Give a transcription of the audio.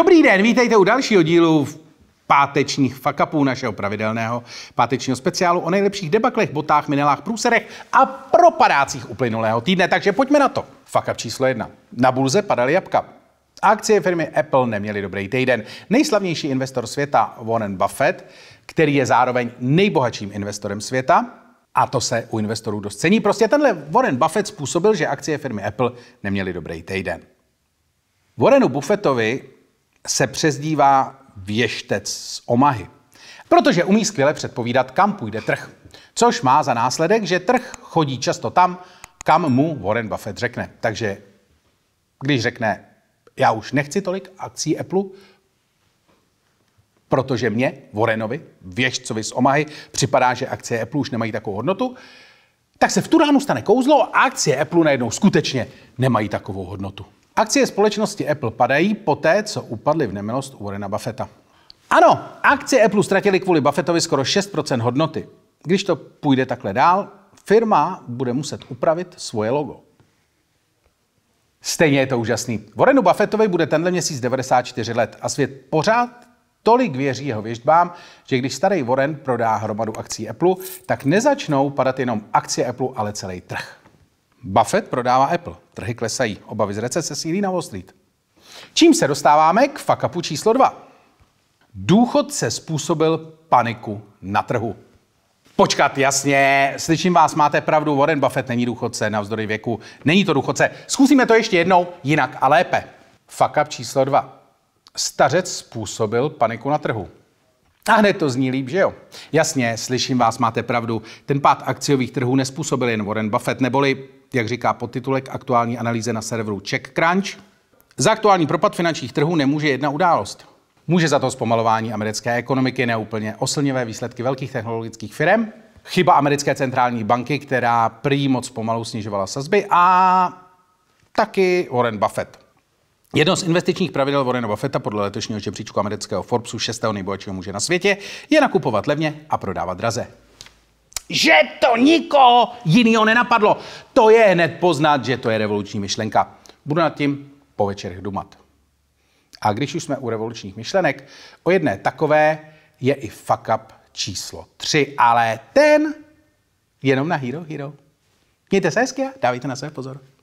Dobrý den, vítejte u dalšího dílu v pátečních fakapů našeho pravidelného pátečního speciálu o nejlepších debaklech, botách, minelách, průserech a propadácích uplynulého týdne. Takže pojďme na to. Fakap číslo jedna. Na bulze padaly jabka. Akcie firmy Apple neměly dobrý týden. Nejslavnější investor světa Warren Buffett, který je zároveň nejbohatším investorem světa, a to se u investorů dost cení. Prostě tenhle Warren Buffett způsobil, že akcie firmy Apple neměly dobrý týden. Warrenu Buffettovi se přezdívá věštec z Omahy. Protože umí skvěle předpovídat, kam půjde trh. Což má za následek, že trh chodí často tam, kam mu Warren Buffett řekne. Takže když řekne, já už nechci tolik akcí Apple, protože mě, Warrenovi, věžcovi z Omahy, připadá, že akcie Apple už nemají takovou hodnotu, tak se v tu ránu stane kouzlo a akcie Apple najednou skutečně nemají takovou hodnotu. Akcie společnosti Apple padají poté, co upadly v nemilost u Warrena Buffetta. Ano, akcie Apple ztratily kvůli Buffettovi skoro 6% hodnoty. Když to půjde takhle dál, firma bude muset upravit svoje logo. Stejně je to úžasný. Warrenu Buffettovi bude tenhle měsíc 94 let a svět pořád tolik věří jeho věžbám, že když starý Warren prodá hromadu akcí Apple, tak nezačnou padat jenom akcie Apple, ale celý trh. Buffett prodává Apple. Trhy klesají. Obavy z recese sílí na Wall Street. Čím se dostáváme k fakapu číslo 2. Důchodce způsobil paniku na trhu. Počkat, jasně, slyším vás, máte pravdu, Warren Buffett není důchodce, navzdory věku, není to důchodce. Zkusíme to ještě jednou, jinak a lépe. Fakap číslo 2. Stařec způsobil paniku na trhu. A hned to zní líp, že jo? Jasně, slyším vás, máte pravdu. Ten pád akciových trhů nespůsobil jen Warren Buffett, neboli, jak říká podtitulek aktuální analýze na serveru CheckCrunch, za aktuální propad finančních trhů nemůže jedna událost. Může za to zpomalování americké ekonomiky, neúplně oslnivé výsledky velkých technologických firm, chyba americké centrální banky, která prý moc pomalu snižovala sazby a taky Warren Buffett. Jedno z investičních pravidel Warrena Buffetta podle letošního žebříčku amerického Forbesu, šestého nejbohatšího muže na světě, je nakupovat levně a prodávat draze. Že to nikoho jiného nenapadlo. To je hned poznat, že to je revoluční myšlenka. Budu nad tím po večerech dumat. A když už jsme u revolučních myšlenek, o jedné takové je i fuck up číslo 3, ale ten jenom na Hero Hero. Mějte se hezky a dávejte na sebe pozor.